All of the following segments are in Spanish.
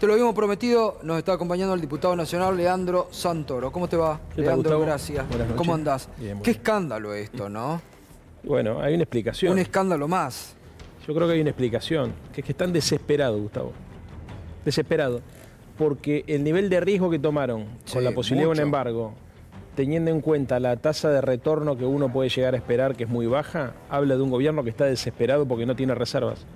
Te lo habíamos prometido, nos está acompañando el diputado nacional Leandro Santoro. ¿Cómo te va? Leandro, gracias. ¿Cómo andás? Qué escándalo esto, ¿no? Bueno, hay una explicación. Un escándalo más. Yo creo que hay una explicación, que es que están desesperados, Gustavo. Desesperados. Porque el nivel de riesgo que tomaron con la posibilidad de un embargo, teniendo en cuenta la tasa de retorno que uno puede llegar a esperar, que es muy baja, habla de un gobierno que está desesperado porque no tiene reservas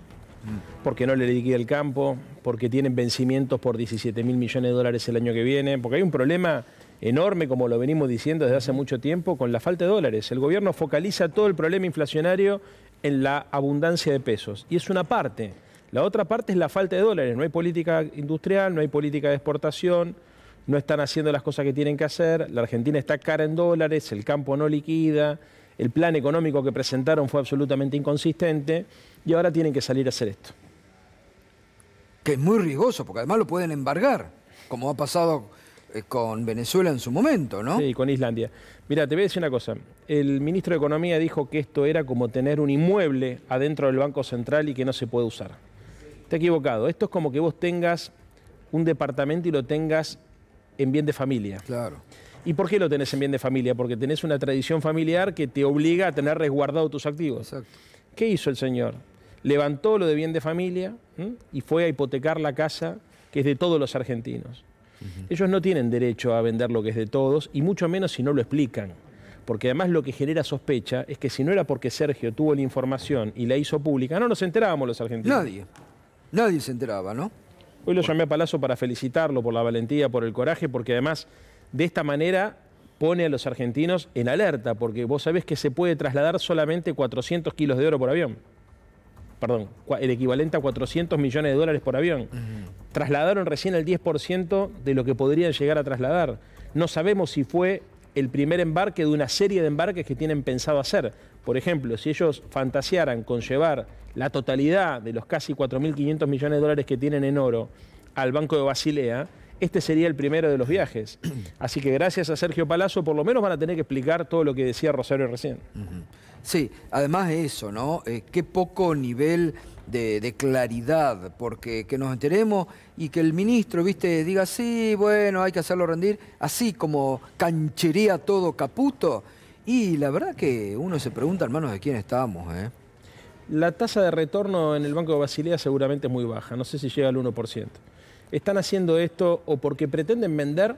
porque no le liquida el campo, porque tienen vencimientos por 17 mil millones de dólares el año que viene, porque hay un problema enorme, como lo venimos diciendo desde hace mucho tiempo, con la falta de dólares. El gobierno focaliza todo el problema inflacionario en la abundancia de pesos, y es una parte. La otra parte es la falta de dólares. No hay política industrial, no hay política de exportación, no están haciendo las cosas que tienen que hacer, la Argentina está cara en dólares, el campo no liquida, el plan económico que presentaron fue absolutamente inconsistente, y ahora tienen que salir a hacer esto que es muy riesgoso, porque además lo pueden embargar, como ha pasado eh, con Venezuela en su momento, ¿no? Sí, con Islandia. Mira, te voy a decir una cosa. El ministro de Economía dijo que esto era como tener un inmueble adentro del Banco Central y que no se puede usar. Te Está equivocado. Esto es como que vos tengas un departamento y lo tengas en bien de familia. Claro. ¿Y por qué lo tenés en bien de familia? Porque tenés una tradición familiar que te obliga a tener resguardado tus activos. Exacto. ¿Qué hizo el señor? levantó lo de bien de familia y fue a hipotecar la casa que es de todos los argentinos. Ellos no tienen derecho a vender lo que es de todos y mucho menos si no lo explican. Porque además lo que genera sospecha es que si no era porque Sergio tuvo la información y la hizo pública, no nos enterábamos los argentinos. Nadie. Nadie se enteraba, ¿no? Hoy lo llamé a Palazzo para felicitarlo por la valentía, por el coraje, porque además de esta manera pone a los argentinos en alerta, porque vos sabés que se puede trasladar solamente 400 kilos de oro por avión perdón, el equivalente a 400 millones de dólares por avión. Trasladaron recién el 10% de lo que podrían llegar a trasladar. No sabemos si fue el primer embarque de una serie de embarques que tienen pensado hacer. Por ejemplo, si ellos fantasearan con llevar la totalidad de los casi 4.500 millones de dólares que tienen en oro al Banco de Basilea, este sería el primero de los viajes. Así que gracias a Sergio Palazzo, por lo menos van a tener que explicar todo lo que decía Rosario recién. Sí, además de eso, ¿no? Eh, qué poco nivel de, claridad, porque que nos enteremos y que el ministro, viste, diga, sí, bueno, hay que hacerlo rendir, así como canchería todo caputo. Y la verdad que uno se pregunta, hermanos, de quién estamos, ¿eh? La tasa de retorno en el Banco de Basilea seguramente es muy baja, no sé si llega al 1% están haciendo esto o porque pretenden vender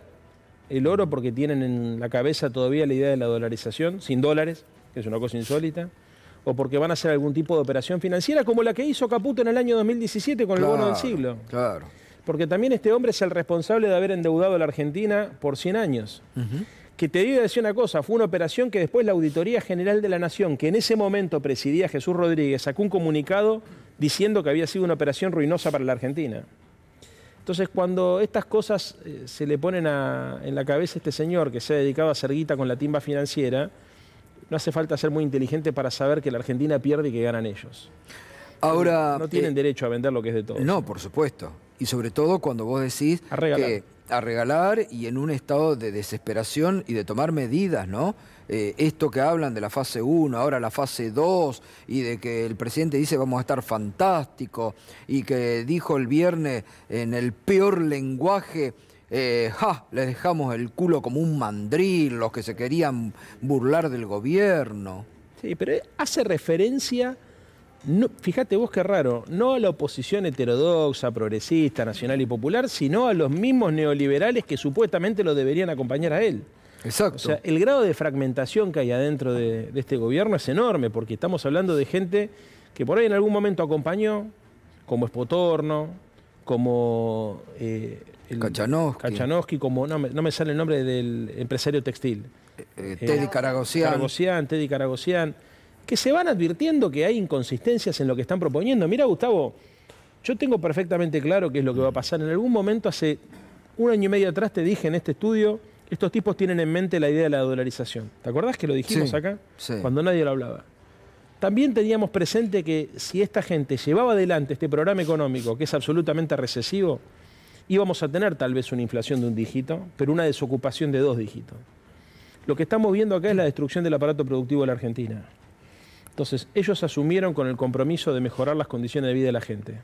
el oro porque tienen en la cabeza todavía la idea de la dolarización, sin dólares, que es una cosa insólita, o porque van a hacer algún tipo de operación financiera como la que hizo Caputo en el año 2017 con el bono del siglo. Claro. Porque también este hombre es el responsable de haber endeudado a la Argentina por 100 años. Que te digo decir una cosa, fue una operación que después la Auditoría General de la Nación, que en ese momento presidía Jesús Rodríguez, sacó un comunicado diciendo que había sido una operación ruinosa para la Argentina. Entonces, cuando estas cosas eh, se le ponen en la cabeza este señor que se ha dedicado a hacer guita con la timba financiera, no hace falta ser muy inteligente para saber que la Argentina pierde y que ganan ellos. Ahora. No, tienen eh, derecho a vender lo que es de todo. No, por supuesto. Y sobre todo cuando vos decís. A regalar. Que, a regalar y en un estado de desesperación y de tomar medidas, ¿no? Eh, esto que hablan de la fase 1, ahora la fase 2, y de que el presidente dice vamos a estar fantásticos y que dijo el viernes en el peor lenguaje, eh, les dejamos el culo como un mandril, los que se querían burlar del gobierno. Sí, pero hace referencia... fíjate vos qué raro, no a la oposición heterodoxa, progresista, nacional y popular, sino a los mismos neoliberales que supuestamente lo deberían acompañar a él. Exacto. O sea, el grado de fragmentación que hay adentro de, este gobierno es enorme, porque estamos hablando de gente que por ahí en algún momento acompañó, como Espotorno, como eh, el, Kachanowski. como no me, sale el nombre del empresario textil. Eh, eh, Teddy Teddy Caragosian, que se van advirtiendo que hay inconsistencias en lo que están proponiendo. Mira, Gustavo, yo tengo perfectamente claro qué es lo que va a pasar. En algún momento, hace un año y medio atrás, te dije en este estudio estos tipos tienen en mente la idea de la dolarización. ¿Te acordás que lo dijimos acá? Sí. Cuando nadie lo hablaba. También teníamos presente que si esta gente llevaba adelante este programa económico, que es absolutamente recesivo, íbamos a tener tal vez una inflación de un dígito, pero una desocupación de dos dígitos. Lo que estamos viendo acá es la destrucción del aparato productivo de la Argentina. Entonces, ellos asumieron con el compromiso de mejorar las condiciones de vida de la gente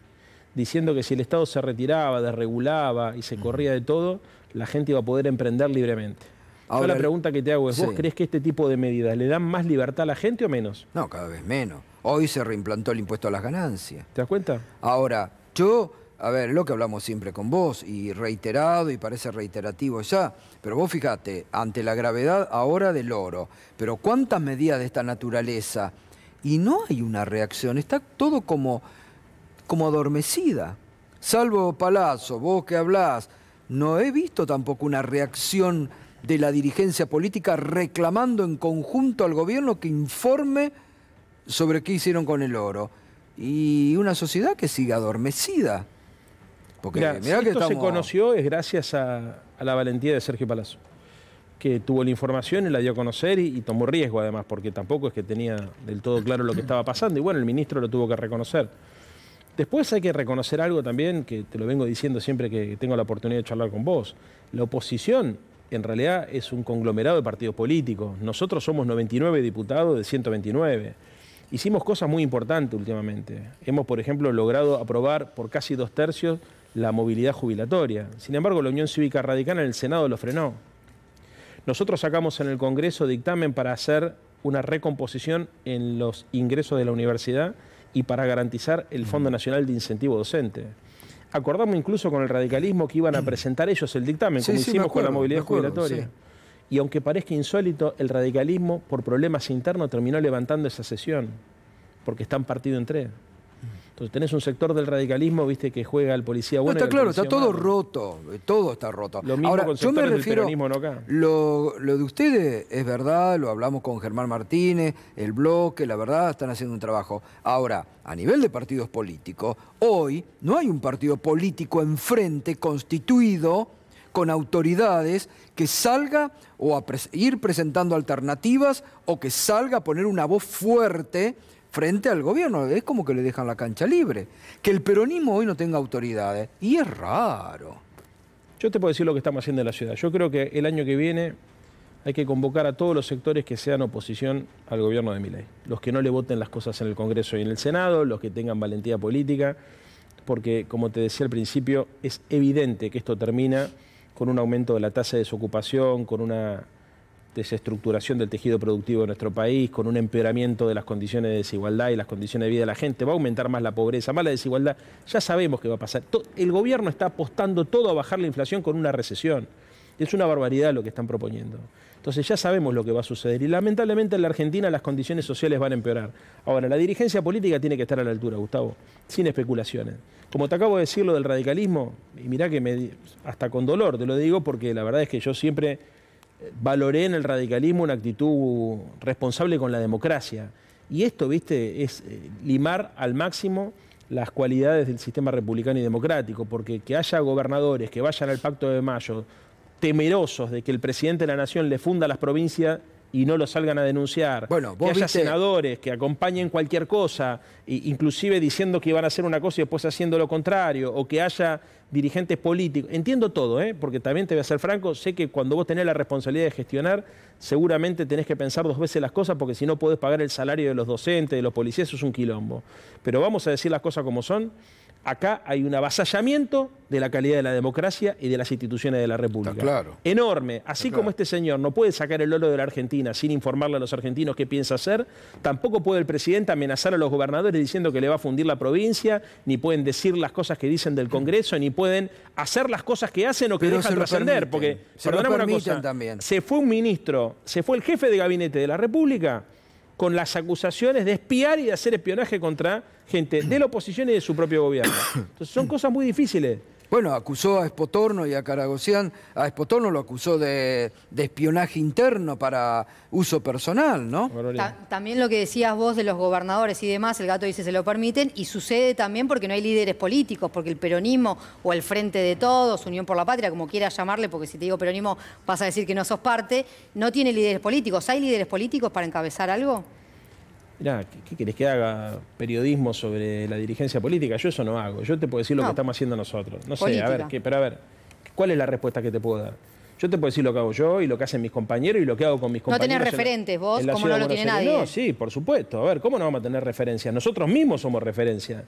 diciendo que si el Estado se retiraba, desregulaba y se corría de todo, la gente iba a poder emprender libremente. Ahora la pregunta que te hago es, ¿vos crees que este tipo de medidas le dan más libertad a la gente o menos? No, cada vez menos. Hoy se reimplantó el impuesto a las ganancias. ¿Te das cuenta? Ahora, yo, a ver, lo que hablamos siempre con vos, y reiterado, y parece reiterativo ya, pero vos fíjate, ante la gravedad ahora del oro, pero cuántas medidas de esta naturaleza, y no hay una reacción, está todo como como adormecida. Salvo Palazzo, vos que hablás, no he visto tampoco una reacción de la dirigencia política reclamando en conjunto al gobierno que informe sobre qué hicieron con el oro. Y una sociedad que sigue adormecida. Porque mirá, que esto se conoció es gracias a, la valentía de Sergio Palazzo, que tuvo la información y la dio a conocer y, tomó riesgo además, porque tampoco es que tenía del todo claro lo que estaba pasando. Y bueno, el ministro lo tuvo que reconocer. Después hay que reconocer algo también, que te lo vengo diciendo siempre que tengo la oportunidad de charlar con vos. La oposición en realidad es un conglomerado de partidos políticos. Nosotros somos 99 diputados de 129. Hicimos cosas muy importantes últimamente. Hemos, por ejemplo, logrado aprobar por casi dos tercios la movilidad jubilatoria. Sin embargo, la Unión Cívica Radical en el Senado lo frenó. Nosotros sacamos en el Congreso dictamen para hacer una recomposición en los ingresos de la universidad y para garantizar el Fondo Nacional de Incentivo Docente. Acordamos incluso con el radicalismo que iban a presentar ellos el dictamen, como hicimos con la movilidad jubilatoria. Y aunque parezca insólito, el radicalismo, por problemas internos, terminó levantando esa sesión, porque están partido entre... tres. Entonces tenés un sector del radicalismo, viste, que juega el policía bueno. está claro, está todo roto, todo está roto. Lo mismo con yo me refiero, no Lo, de ustedes es verdad, lo hablamos con Germán Martínez, el bloque, la verdad, están haciendo un trabajo. Ahora, a nivel de partidos políticos, hoy no hay un partido político enfrente constituido con autoridades que salga o a ir presentando alternativas o que salga a poner una voz fuerte frente al gobierno. Es como que le dejan la cancha libre. Que el peronismo hoy no tenga autoridades. ¿eh? Y es raro. Yo te puedo decir lo que estamos haciendo en la ciudad. Yo creo que el año que viene hay que convocar a todos los sectores que sean oposición al gobierno de Milei. Los que no le voten las cosas en el Congreso y en el Senado, los que tengan valentía política, porque como te decía al principio, es evidente que esto termina con un aumento de la tasa de desocupación, con una desestructuración del tejido productivo de nuestro país, con un empeoramiento de las condiciones de desigualdad y las condiciones de vida de la gente, va a aumentar más la pobreza, más la desigualdad, ya sabemos qué va a pasar. El gobierno está apostando todo a bajar la inflación con una recesión. Es una barbaridad lo que están proponiendo. Entonces ya sabemos lo que va a suceder y lamentablemente en la Argentina las condiciones sociales van a empeorar. Ahora, la dirigencia política tiene que estar a la altura, Gustavo, sin especulaciones. Como te acabo de decir lo del radicalismo, y mirá que me, hasta con dolor te lo digo porque la verdad es que yo siempre valoré en el radicalismo una actitud responsable con la democracia. Y esto, viste, es eh, limar al máximo las cualidades del sistema republicano y democrático, porque que haya gobernadores que vayan al Pacto de Mayo temerosos de que el presidente de la Nación le funda las provincias y no lo salgan a denunciar, bueno, que haya senadores que acompañen cualquier cosa, inclusive diciendo que van a hacer una cosa y después haciendo lo contrario, o que haya dirigentes políticos. Entiendo todo, ¿eh? porque también te voy a ser franco, sé que cuando vos tenés la responsabilidad de gestionar, seguramente tenés que pensar dos veces las cosas, porque si no podés pagar el salario de los docentes, de los policías, eso es un quilombo. Pero vamos a decir las cosas como son acá hay un avasallamiento de la calidad de la democracia y de las instituciones de la República. claro. Enorme. Así como este señor no puede sacar el oro de la Argentina sin informarle a los argentinos qué piensa hacer, tampoco puede el presidente amenazar a los gobernadores diciendo que le va a fundir la provincia, ni pueden decir las cosas que dicen del Congreso, ni pueden hacer las cosas que hacen o que dejan trascender. Porque, una cosa, también. se fue un ministro, se fue el jefe de gabinete de la República con las acusaciones de espiar y de hacer espionaje contra gente de la oposición y de su propio gobierno. Entonces son cosas muy difíciles. Bueno, acusó a Espotorno y a Caragocián. A Espotorno lo acusó de, espionaje interno para uso personal, ¿no? también lo que decías vos de los gobernadores y demás, el gato dice se lo permiten, y sucede también porque no hay líderes políticos, porque el peronismo o el Frente de Todos, Unión por la Patria, como quieras llamarle, porque si te digo peronismo vas a decir que no sos parte, no tiene líderes políticos. ¿Hay líderes políticos para encabezar algo? mirá, ¿qué, querés que haga? Periodismo sobre la dirigencia política. Yo eso no hago. Yo te puedo decir lo que estamos haciendo nosotros. No sé, a ver, ¿qué, pero a ver, ¿cuál es la respuesta que te puedo dar? Yo te puedo decir lo que hago yo y lo que hacen mis compañeros y lo que hago con mis compañeros. No tenés referentes vos, como no lo tiene nadie. No, sí, por supuesto. A ver, ¿cómo no vamos a tener referencia? Nosotros mismos somos referencia.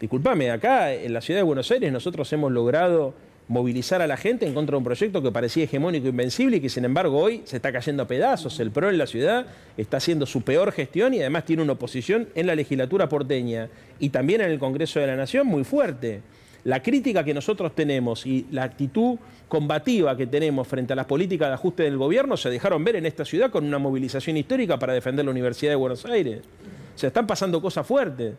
Disculpame, acá en la ciudad de Buenos Aires nosotros hemos logrado movilizar a la gente en contra de un proyecto que parecía hegemónico, e invencible y que sin embargo hoy se está cayendo a pedazos. El PRO en la ciudad está haciendo su peor gestión y además tiene una oposición en la legislatura porteña y también en el Congreso de la Nación muy fuerte. La crítica que nosotros tenemos y la actitud combativa que tenemos frente a las políticas de ajuste del gobierno se dejaron ver en esta ciudad con una movilización histórica para defender la Universidad de Buenos Aires. Se están pasando cosas fuertes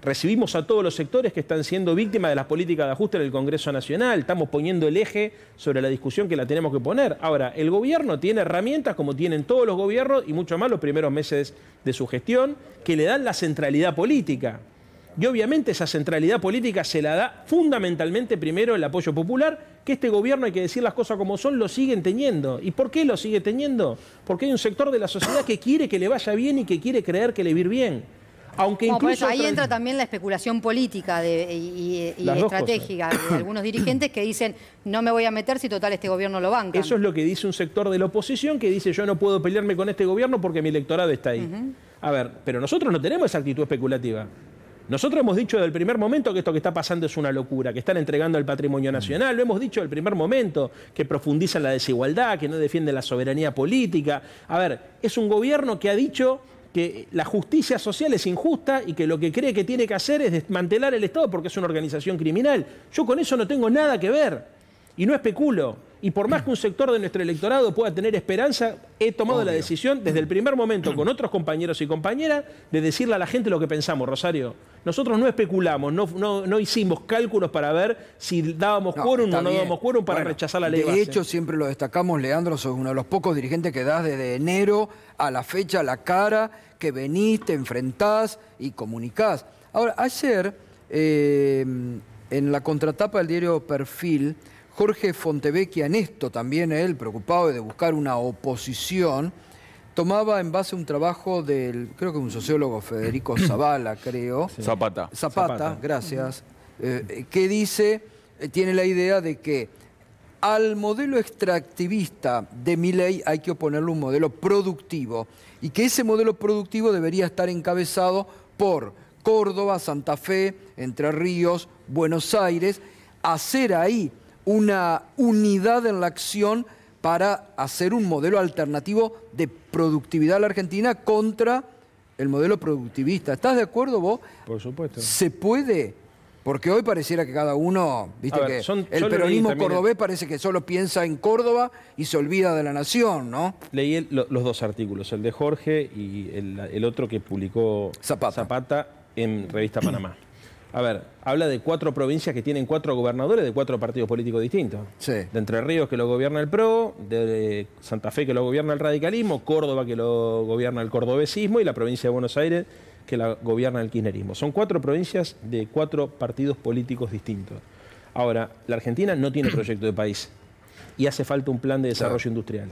recibimos a todos los sectores que están siendo víctimas de las políticas de ajuste en el Congreso Nacional, estamos poniendo el eje sobre la discusión que la tenemos que poner. Ahora, el gobierno tiene herramientas como tienen todos los gobiernos y mucho más los primeros meses de su gestión, que le dan la centralidad política. Y obviamente esa centralidad política se la da fundamentalmente primero el apoyo popular, que este gobierno, hay que decir las cosas como son, lo siguen teniendo. ¿Y por qué lo sigue teniendo? Porque hay un sector de la sociedad que quiere que le vaya bien y que quiere creer que le va bien. Aunque incluso ahí entra también la especulación política y, estratégica de algunos dirigentes que dicen no me voy a meter si total este gobierno lo banca. Eso es lo que dice un sector de la oposición que dice yo no puedo pelearme con este gobierno porque mi electorado está ahí. A ver, pero nosotros no tenemos esa actitud especulativa. Nosotros hemos dicho desde el primer momento que esto que está pasando es una locura, que están entregando el patrimonio mm. nacional, lo hemos dicho desde el primer momento, que profundizan la desigualdad, que no defiende la soberanía política. A ver, es un gobierno que ha dicho que la justicia social es injusta y que lo que cree que tiene que hacer es desmantelar el Estado porque es una organización criminal. Yo con eso no tengo nada que ver y no especulo y por más que un sector de nuestro electorado pueda tener esperanza, he tomado la decisión desde el primer momento mm. con otros compañeros y compañeras de decirle a la gente lo que pensamos, Rosario. Nosotros no especulamos, no, hicimos cálculos para ver si dábamos quórum o no dábamos quórum para rechazar la ley. De hecho, siempre lo destacamos, Leandro, sos uno de los pocos dirigentes que das desde enero a la fecha, la cara, que venís, te enfrentás y comunicás. Ahora, ayer, eh, en la contratapa del diario Perfil, Jorge Fontevecchia en esto también, él preocupado de buscar una oposición, tomaba en base un trabajo del, creo que un sociólogo, Federico Zavala, creo. Zapata. Zapata. gracias. Eh, eh, que dice, eh, tiene la idea de que al modelo extractivista de ley hay que oponerle un modelo productivo y que ese modelo productivo debería estar encabezado por Córdoba, Santa Fe, Entre Ríos, Buenos Aires, hacer ahí una unidad en la acción para hacer un modelo alternativo de productividad a la Argentina contra el modelo productivista. ¿Estás de acuerdo vos? Por supuesto. ¿Se puede? Porque hoy pareciera que cada uno, viste que el peronismo cordobés parece que solo piensa en Córdoba y se olvida de la nación, ¿no? Leí los dos artículos, el de Jorge y el, otro que publicó Zapata en Revista Panamá a ver, habla de cuatro provincias que tienen cuatro gobernadores de cuatro partidos políticos distintos. Sí. De Entre Ríos que lo gobierna el PRO, de Santa Fe que lo gobierna el radicalismo, Córdoba que lo gobierna el cordobesismo y la provincia de Buenos Aires que la gobierna el kirchnerismo. Son cuatro provincias de cuatro partidos políticos distintos. Ahora, la Argentina no tiene proyecto de país y hace falta un plan de desarrollo industrial.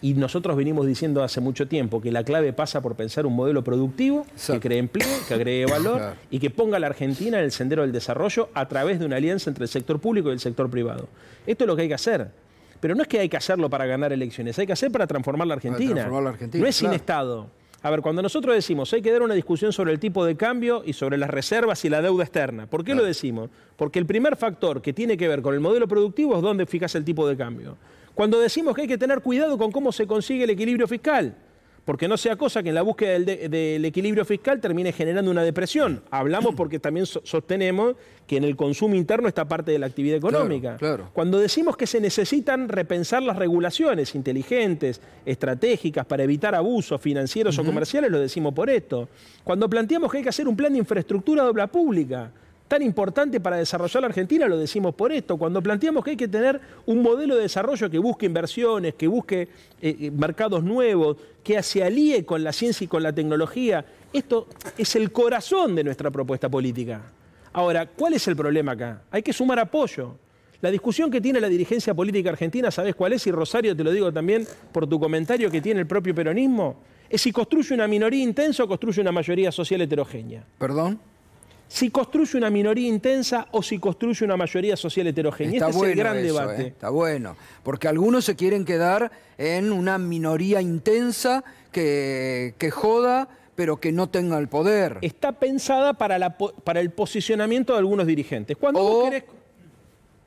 Y nosotros venimos diciendo hace mucho tiempo que la clave pasa por pensar un modelo productivo que cree empleo, que agregue valor y que ponga a la Argentina en el sendero del desarrollo a través de una alianza entre el sector público y el sector privado. Esto es lo que hay que hacer. Pero no es que hay que hacerlo para ganar elecciones, hay que hacer para transformar la Argentina. no es sin Estado. A ver, cuando nosotros decimos hay que dar una discusión sobre el tipo de cambio y sobre las reservas y la deuda externa, ¿por qué lo decimos? Porque el primer factor que tiene que ver con el modelo productivo es dónde fijas el tipo de cambio. Cuando decimos que hay que tener cuidado con cómo se consigue el equilibrio fiscal, porque no sea cosa que en la búsqueda del, equilibrio fiscal termine generando una depresión. Hablamos porque también sostenemos que en el consumo interno está parte de la actividad económica. Cuando decimos que se necesitan repensar las regulaciones inteligentes, estratégicas, para evitar abusos financieros o comerciales, lo decimos por esto. Cuando planteamos que hay que hacer un plan de infraestructura de obra pública, tan importante para desarrollar la Argentina, lo decimos por esto. Cuando planteamos que hay que tener un modelo de desarrollo que busque inversiones, que busque eh, eh, mercados nuevos, que se alíe con la ciencia y con la tecnología, esto es el corazón de nuestra propuesta política. Ahora, ¿cuál es el problema acá? Hay que sumar apoyo. La discusión que tiene la dirigencia política argentina, ¿sabes cuál es? Y Rosario, te lo digo también por tu comentario que tiene el propio peronismo, es si construye una minoría intensa o construye una mayoría social heterogénea. ¿Perdón? si construye una minoría intensa o si construye una mayoría social heterogénea. Está este bueno es el gran ¿eh? debate. está bueno, porque algunos se quieren quedar en una minoría intensa que, joda, pero que no tenga el poder. Está pensada para, el posicionamiento de algunos dirigentes. Cuando o, vos querés...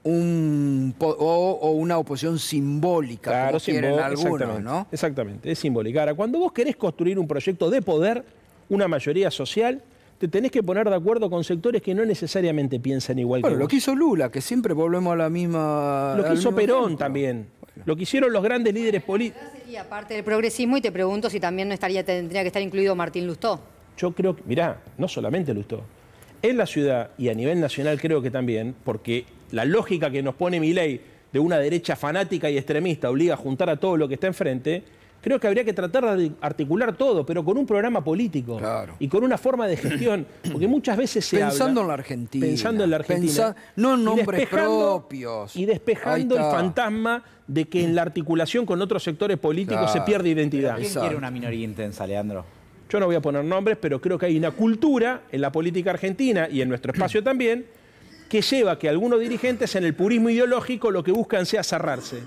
o, una oposición simbólica, claro, quieren algunos, exactamente, Exactamente, es simbólica. Ahora, cuando vos querés construir un proyecto de poder, una mayoría social, te tenés que poner de acuerdo con sectores que no necesariamente piensan igual que lo que hizo Lula, que siempre volvemos a la misma... Lo que hizo Perón también. Lo que hicieron los grandes líderes políticos... sería aparte del progresismo, y te pregunto si también no estaría, tendría que estar incluido Martín Lustó. Yo creo que, mirá, no solamente Lustó. En la ciudad y a nivel nacional creo que también, porque la lógica que nos pone mi ley de una derecha fanática y extremista obliga a juntar a todo lo que está enfrente creo que habría que tratar de articular todo, pero con un programa político y con una forma de gestión, porque muchas veces se pensando en la Argentina, pensando en la Argentina, no en nombres propios y despejando el fantasma de que en la articulación con otros sectores políticos se pierde identidad. ¿Quién quiere una minoría intensa, Leandro? Yo no voy a poner nombres, pero creo que hay una cultura en la política argentina y en nuestro espacio también que lleva a que algunos dirigentes en el purismo ideológico lo que buscan sea cerrarse.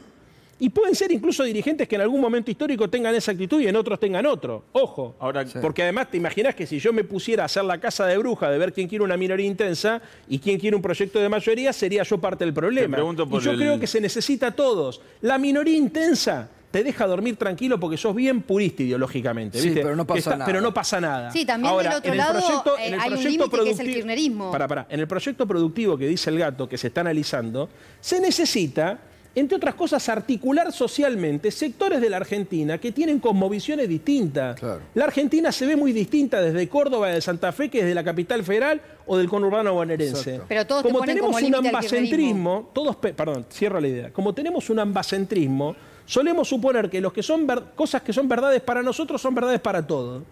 Y pueden ser incluso dirigentes que en algún momento histórico tengan esa actitud y en otros tengan otro. Ojo. Ahora, Porque además te imaginas que si yo me pusiera a hacer la casa de bruja de ver quién quiere una minoría intensa y quién quiere un proyecto de mayoría, sería yo parte del problema. Y yo creo que se necesita a todos. La minoría intensa te deja dormir tranquilo porque sos bien purista ideológicamente. ¿viste? pero no pasa nada. Pero no pasa nada. Sí, también del otro lado eh, el proyecto que es el kirchnerismo. Para, para. En el proyecto productivo que dice el gato, que se está analizando, se necesita entre otras cosas, articular socialmente sectores de la Argentina que tienen cosmovisiones distintas. La Argentina se ve muy distinta desde Córdoba, de Santa Fe, que desde la capital federal o del conurbano bonaerense. Pero todos como tenemos como un ambacentrismo, todos, perdón, cierro la idea. Como tenemos un ambacentrismo, solemos suponer que los que son cosas que son verdades para nosotros son verdades para todos.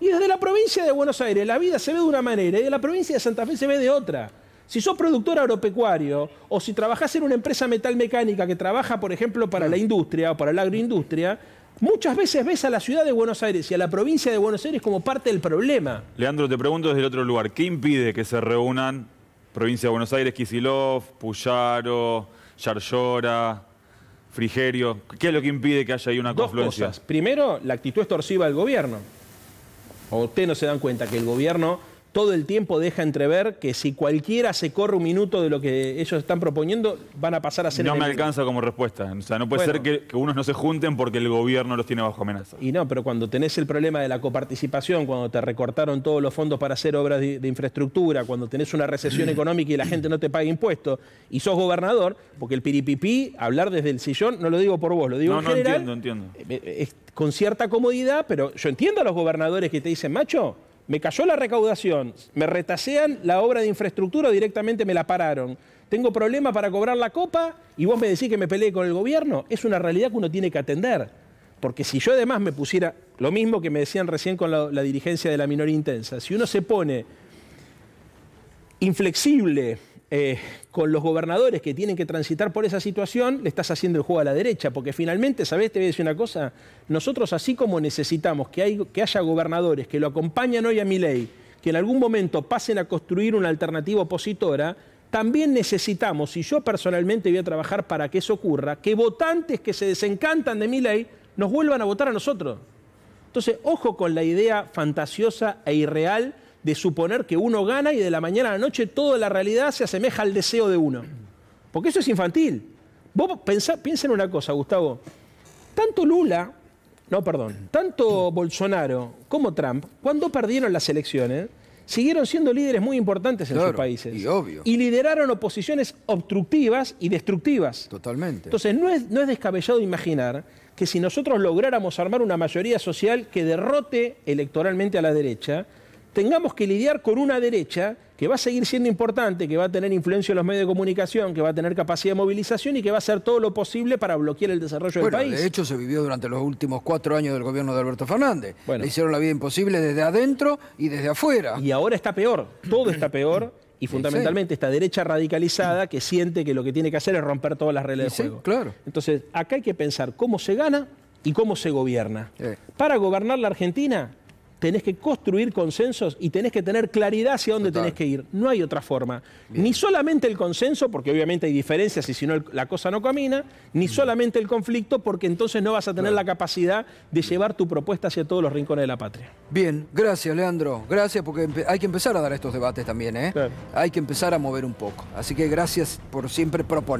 Y desde la provincia de Buenos Aires la vida se ve de una manera y de la provincia de Santa Fe se ve de otra. Si sos productor agropecuario o si trabajás en una empresa metalmecánica que trabaja, por ejemplo, para la mm. industria o para la agroindustria, muchas veces ves a la ciudad de Buenos Aires y a la provincia de Buenos Aires como parte del problema. Leandro, te pregunto desde el otro lugar, ¿qué impide que se reúnan provincia de Buenos Aires, Kisilov, Puyaro, Yarlora, Frigerio? ¿Qué es lo que impide que haya ahí una Dos Cosas. Primero, la actitud extorsiva del gobierno. O ustedes no se dan cuenta que el gobierno todo el tiempo deja entrever que si cualquiera se corre un minuto de lo que ellos están proponiendo, van a pasar a ser... No me alcanza como respuesta. O sea, no puede ser que, unos no se junten porque el gobierno los tiene bajo amenaza. Y no, pero cuando tenés el problema de la coparticipación, cuando te recortaron todos los fondos para hacer obras de, infraestructura, cuando tenés una recesión económica y la gente no te paga impuestos, y sos gobernador, porque el piripipí, hablar desde el sillón, no lo digo por vos, lo digo no, en no general. No, entiendo, entiendo. Eh, eh, con cierta comodidad, pero yo entiendo a los gobernadores que te dicen, macho me cayó la recaudación, me retasean la obra de infraestructura, directamente me la pararon. Tengo problemas para cobrar la copa y vos me decís que me peleé con el gobierno. Es una realidad que uno tiene que atender. Porque si yo además me pusiera, lo mismo que me decían recién con la, dirigencia de la minoría intensa, si uno se pone inflexible, eh, con los gobernadores que tienen que transitar por esa situación, le estás haciendo el juego a la derecha, porque finalmente, ¿sabés? Te voy a decir una cosa, nosotros así como necesitamos que, que haya gobernadores que lo acompañan hoy a mi ley, que en algún momento pasen a construir una alternativa opositora, también necesitamos, y yo personalmente voy a trabajar para que eso ocurra, que votantes que se desencantan de mi ley nos vuelvan a votar a nosotros. Entonces, ojo con la idea fantasiosa e irreal de suponer que uno gana y de la mañana a la noche toda la realidad se asemeja al deseo de uno. Porque eso es infantil. Vos piensen piensa en una cosa, Gustavo. Tanto Lula, no, perdón, tanto Bolsonaro como Trump, cuando perdieron las elecciones, siguieron siendo líderes muy importantes en sus países. Y obvio. Y lideraron oposiciones obstructivas y destructivas. Totalmente. Entonces, no es descabellado imaginar que si nosotros lográramos armar una mayoría social que derrote electoralmente a la derecha, tengamos que lidiar con una derecha que va a seguir siendo importante, que va a tener influencia en los medios de comunicación, que va a tener capacidad de movilización y que va a hacer todo lo posible para bloquear el desarrollo del país. De hecho, se vivió durante los últimos cuatro años del gobierno de Alberto Fernández. Le hicieron la vida imposible desde adentro y desde afuera. Y ahora está peor, todo está peor. Y fundamentalmente esta derecha radicalizada que siente que lo que tiene que hacer es romper todas las reglas de juego. Claro. Entonces, acá hay que pensar cómo se gana y cómo se gobierna. Para gobernar la Argentina tenés que construir consensos y tenés que tener claridad hacia dónde tenés que ir. No hay otra forma. Ni solamente el consenso, porque obviamente hay diferencias y si no la cosa no camina, ni mm. solamente el conflicto, porque entonces no vas a tener la capacidad de llevar tu propuesta hacia todos los rincones de la patria. Bien, gracias Leandro, gracias porque hay que empezar a dar estos debates también, ¿eh? Hay que empezar a mover un poco. Así que gracias por siempre proponer.